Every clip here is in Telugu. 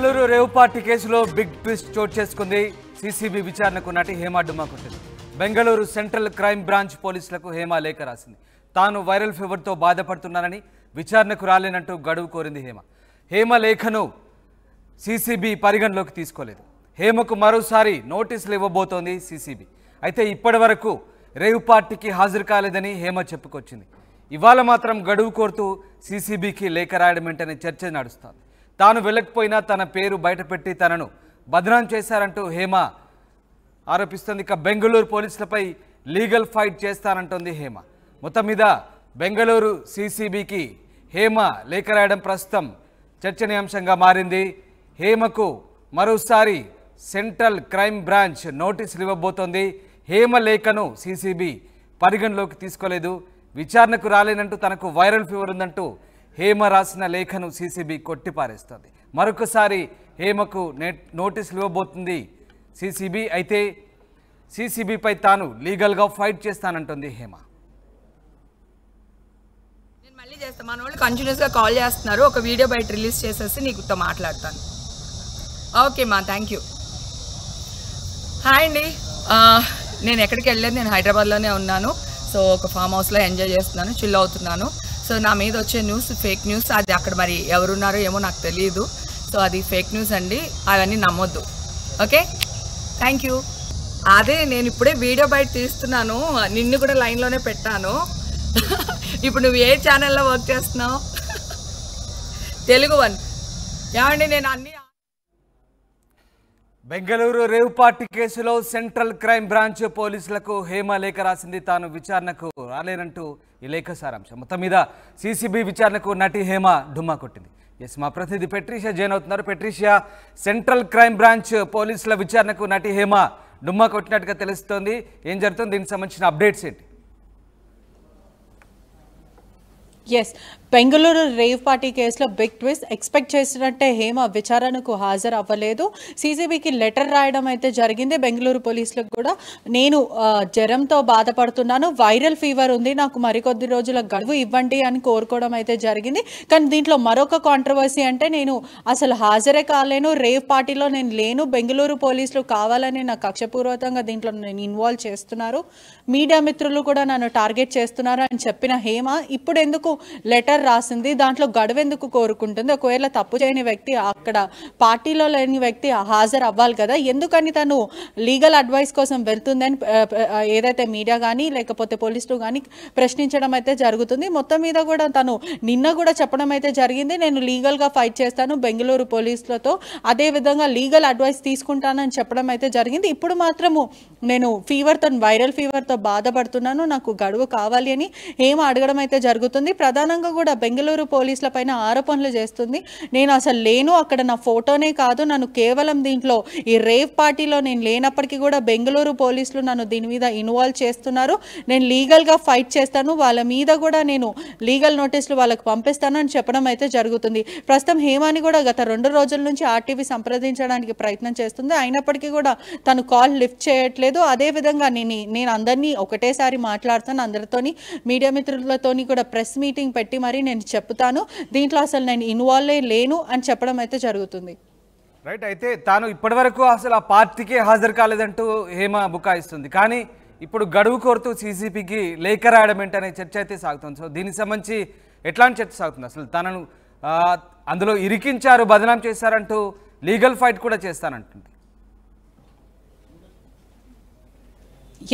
బెంగళూరు రేవ్ పార్టీ కేసులో బిగ్ ట్విస్ట్ చోటు చేసుకుంది సీసీబీ విచారణకు నటి హేమా డుమా కొట్టింది బెంగళూరు సెంట్రల్ క్రైమ్ బ్రాంచ్ పోలీసులకు హేమ లేఖ రాసింది తాను వైరల్ ఫీవర్తో బాధపడుతున్నానని విచారణకు రాలేనంటూ గడువు కోరింది హేమ హేమ లేఖను సీసీబీ పరిగణలోకి తీసుకోలేదు హేమకు మరోసారి నోటీసులు ఇవ్వబోతోంది సీసీబీ అయితే ఇప్పటి వరకు రేవ్ పార్టీకి హాజరు కాలేదని హేమ చెప్పుకొచ్చింది ఇవాళ మాత్రం గడువు కోరుతూ సీసీబీకి లేఖ రాయడం ఏంటనే చర్చ నడుస్తోంది తాను వెళ్ళకపోయినా తన పేరు బయటపెట్టి తనను బదనాం చేశారంటూ హేమ ఆరోపిస్తుంది ఇక బెంగళూరు పోలీసులపై లీగల్ ఫైట్ చేస్తానంటుంది హేమ మొత్తం మీద బెంగళూరు సీసీబీకి హేమ లేఖ రాయడం ప్రస్తుతం చర్చనీయాంశంగా మారింది హేమకు మరోసారి సెంట్రల్ క్రైమ్ బ్రాంచ్ నోటీసులు ఇవ్వబోతోంది హేమ లేఖను సీసీబీ పరిగణలోకి తీసుకోలేదు విచారణకు రాలేనంటూ తనకు వైరల్ ఫీవర్ ఉందంటూ హేమ రాసిన లేఖను సీసీబీ కొట్టిపారేస్తుంది మరొకసారి హేమకు నోటీసులు ఇవ్వబోతుంది సిసిబి అయితే సీసీబీపై తాను లీగల్గా ఫైట్ చేస్తానంటుంది హేమ నేను మళ్ళీ చేస్తాను మన వాళ్ళు కంటిన్యూస్గా కాల్ చేస్తున్నారు ఒక వీడియో బయట రిలీజ్ చేసేసి నీకుతో మాట్లాడతాను ఓకే మా థ్యాంక్ యూ హాయ్ అండి నేను ఎక్కడికి వెళ్ళలేదు నేను హైదరాబాద్లోనే ఉన్నాను సో ఒక ఫామ్ హౌస్లో ఎంజాయ్ చేస్తున్నాను చిల్ అవుతున్నాను సో నా మీద వచ్చే న్యూస్ ఫేక్ న్యూస్ అది అక్కడ మరి ఎవరున్నారో ఏమో నాకు తెలియదు సో అది ఫేక్ న్యూస్ అండి అవన్నీ నమ్మొద్దు ఓకే థ్యాంక్ యూ అదే నేను ఇప్పుడే వీడియో బయట తీస్తున్నాను నిన్ను కూడా లైన్లోనే పెట్టాను ఇప్పుడు నువ్వు ఏ ఛానల్లో వర్క్ చేస్తున్నావు తెలుగు వన్ ఏమండి నేను అన్నీ బెంగళూరు రేవుపాటి కేసులో సెంట్రల్ క్రైమ్ బ్రాంచ్ పోలీసులకు హేమ లేఖ రాసింది తాను విచారణకు రాలేనంటూ ఈ లేఖ సారాంశం మొత్తం మీద సీసీబీ విచారణకు నటి హేమ డుమ్మా కొట్టింది ఎస్ మా ప్రతినిధి పెట్రీషియా జైన్ అవుతున్నారు పెట్రీషియా సెంట్రల్ క్రైమ్ బ్రాంచ్ పోలీసుల విచారణకు నటి హేమ డుమ్మా కొట్టినట్టుగా తెలుస్తోంది ఏం జరుగుతుంది దీనికి సంబంధించిన అప్డేట్స్ ఏంటి ఎస్ బెంగళూరు రేవ్ పార్టీ కేసులో బిగ్ ట్విస్ట్ ఎక్స్పెక్ట్ చేసినట్టే హేమ విచారణకు హాజరు అవ్వలేదు సీసీబీకి లెటర్ రాయడం అయితే జరిగింది బెంగళూరు పోలీసులకు కూడా నేను జ్వరంతో బాధపడుతున్నాను వైరల్ ఫీవర్ ఉంది నాకు మరికొద్ది రోజుల గడువు ఇవ్వండి అని కోరుకోవడం అయితే జరిగింది కానీ దీంట్లో మరొక కాంట్రవర్సీ అంటే నేను అసలు హాజరే కాలేను రేవ్ పార్టీలో నేను లేను బెంగళూరు పోలీసులు కావాలని నాకు కక్షపూర్వకంగా దీంట్లో నేను ఇన్వాల్వ్ చేస్తున్నారు మీడియా మిత్రులు కూడా నన్ను టార్గెట్ చేస్తున్నారు అని చెప్పిన హేమ ఇప్పుడు ఎందుకు లెటర్ లెటర్ రాసింది దాంట్లో గడువెందుకు కోరుకుంటుంది ఒకవేళ తప్పు చేయని వ్యక్తి అక్కడ పార్టీలో లేని వ్యక్తి హాజరు అవ్వాలి కదా ఎందుకని తను లీగల్ అడ్వైస్ కోసం వెళ్తుందని ఏదైతే మీడియా కానీ లేకపోతే పోలీసులు కానీ ప్రశ్నించడం అయితే జరుగుతుంది మొత్తం మీద కూడా తను నిన్న కూడా చెప్పడం అయితే జరిగింది నేను లీగల్గా ఫైట్ చేస్తాను బెంగళూరు పోలీసులతో అదేవిధంగా లీగల్ అడ్వైస్ తీసుకుంటానని చెప్పడం అయితే జరిగింది ఇప్పుడు మాత్రము నేను ఫీవర్తో వైరల్ ఫీవర్తో బాధపడుతున్నాను నాకు గడువు కావాలి అని ఏం అడగడం అయితే జరుగుతుంది ప్రధానంగా కూడా కూడా బెంగళూరు పైన ఆరోపణలు చేస్తుంది నేను అసలు లేను అక్కడ నా ఫోటోనే కాదు నన్ను కేవలం దీంట్లో ఈ రేవ్ పార్టీలో నేను లేనప్పటికీ కూడా బెంగళూరు పోలీసులు నన్ను దీని మీద ఇన్వాల్వ్ చేస్తున్నారు నేను లీగల్గా ఫైట్ చేస్తాను వాళ్ళ మీద కూడా నేను లీగల్ నోటీసులు వాళ్ళకి పంపిస్తాను అని చెప్పడం అయితే జరుగుతుంది ప్రస్తుతం హేమాని కూడా గత రెండు రోజుల నుంచి ఆర్టీవీ సంప్రదించడానికి ప్రయత్నం చేస్తుంది అయినప్పటికీ కూడా తను కాల్ లిఫ్ట్ చేయట్లేదు అదేవిధంగా నేను నేను అందరినీ ఒకటేసారి మాట్లాడుతాను అందరితోని మీడియా మిత్రులతోని కూడా ప్రెస్ మీటింగ్ పెట్టి మరి సారీ నేను చెప్తాను దీంట్లో అసలు నేను ఇన్వాల్వ్ లేను అని చెప్పడం అయితే జరుగుతుంది రైట్ అయితే తాను ఇప్పటివరకు అసలు ఆ పార్టీకే హాజరు కాలేదంటూ హేమ బుకాయిస్తుంది కానీ ఇప్పుడు గడువు కోరుతూ సీసీపీకి లేఖ రాయడం ఏంటనే చర్చ అయితే సాగుతుంది సో దీనికి సంబంధించి ఎట్లాంటి చర్చ సాగుతుంది అసలు తనను అందులో ఇరికించారు బదనాం చేశారంటూ లీగల్ ఫైట్ కూడా చేస్తానంటుంది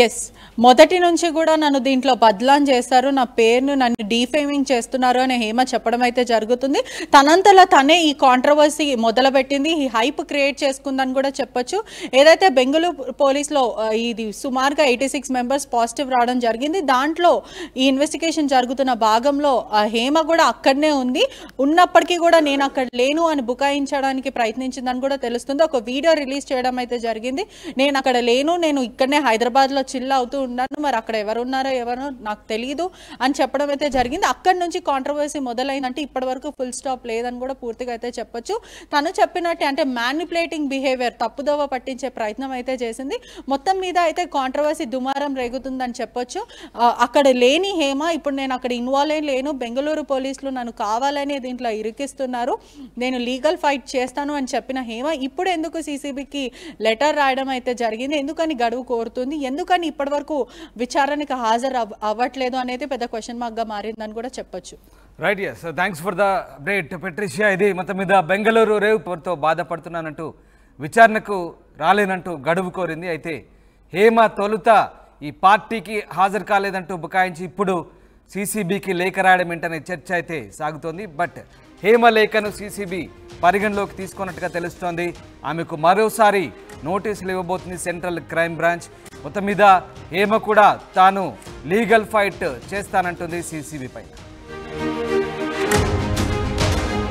ఎస్ మొదటి నుంచి కూడా నన్ను దీంట్లో బద్లాం చేస్తారు నా పేరును నన్ను డీఫేమింగ్ చేస్తున్నారు అనే హేమ చెప్పడం అయితే జరుగుతుంది తనంతలా తనే ఈ కాంట్రవర్సీ మొదలుపెట్టింది ఈ హైప్ క్రియేట్ చేసుకుందని కూడా చెప్పొచ్చు ఏదైతే బెంగళూరు పోలీస్లో ఇది సుమారుగా ఎయిటీ సిక్స్ మెంబర్స్ పాజిటివ్ రావడం జరిగింది దాంట్లో ఈ ఇన్వెస్టిగేషన్ జరుగుతున్న భాగంలో హేమ కూడా అక్కడనే ఉంది ఉన్నప్పటికీ కూడా నేను అక్కడ లేను అని బుకాయించడానికి ప్రయత్నించిందని కూడా తెలుస్తుంది ఒక వీడియో రిలీజ్ చేయడం అయితే జరిగింది నేను అక్కడ లేను నేను ఇక్కడనే హైదరాబాద్లో మధ్యలో చిల్ అవుతూ ఉన్నాను మరి అక్కడ ఎవరు ఉన్నారో ఎవరో నాకు తెలియదు అని చెప్పడం అయితే జరిగింది అక్కడి నుంచి కాంట్రవర్సీ మొదలైందంటే ఇప్పటి వరకు ఫుల్ స్టాప్ లేదని కూడా పూర్తిగా అయితే చెప్పొచ్చు తను చెప్పినట్టే అంటే మ్యానిపులేటింగ్ బిహేవియర్ తప్పుదోవ పట్టించే ప్రయత్నం అయితే చేసింది మొత్తం మీద అయితే కాంట్రవర్సీ దుమారం రేగుతుందని చెప్పొచ్చు అక్కడ లేని హేమ ఇప్పుడు నేను అక్కడ ఇన్వాల్వ్ అయి లేను బెంగళూరు పోలీసులు నన్ను కావాలనే దీంట్లో ఇరికిస్తున్నారు నేను లీగల్ ఫైట్ చేస్తాను అని చెప్పిన హేమ ఇప్పుడు ఎందుకు సీసీబీకి లెటర్ రాయడం అయితే జరిగింది ఎందుకని గడువు కోరుతుంది ఎందుకు ఎందుకని ఇప్పటి వరకు విచారణకు హాజరు అవ్వట్లేదు అనేది పెద్ద క్వశ్చన్ మార్క్గా మారిందని కూడా చెప్పొచ్చు right yes thanks for the update Patricia ఇది మొత్తం మీద బెంగళూరు రేవు పోర్తో బాధపడుతున్నానంటూ విచారణకు రాలేనంటూ గడువు కోరింది అయితే హేమ తొలుత ఈ పార్టీకి హాజరు కాలేదంటూ బుకాయించి ఇప్పుడు సీసీబీకి లేఖ రాయడం ఏంటనే చర్చ అయితే సాగుతోంది బట్ హేమ లేఖను సీసీబీ పరిగణలోకి తీసుకున్నట్టుగా తెలుస్తోంది ఆమెకు మరోసారి నోటీసులు ఇవ్వబోతుంది సెంట్రల్ క్రైమ్ బ్రాంచ్ మొత్తం మీద ఏమ కూడా తాను లీగల్ ఫైట్ చేస్తానంటుంది సీసీబీ పైన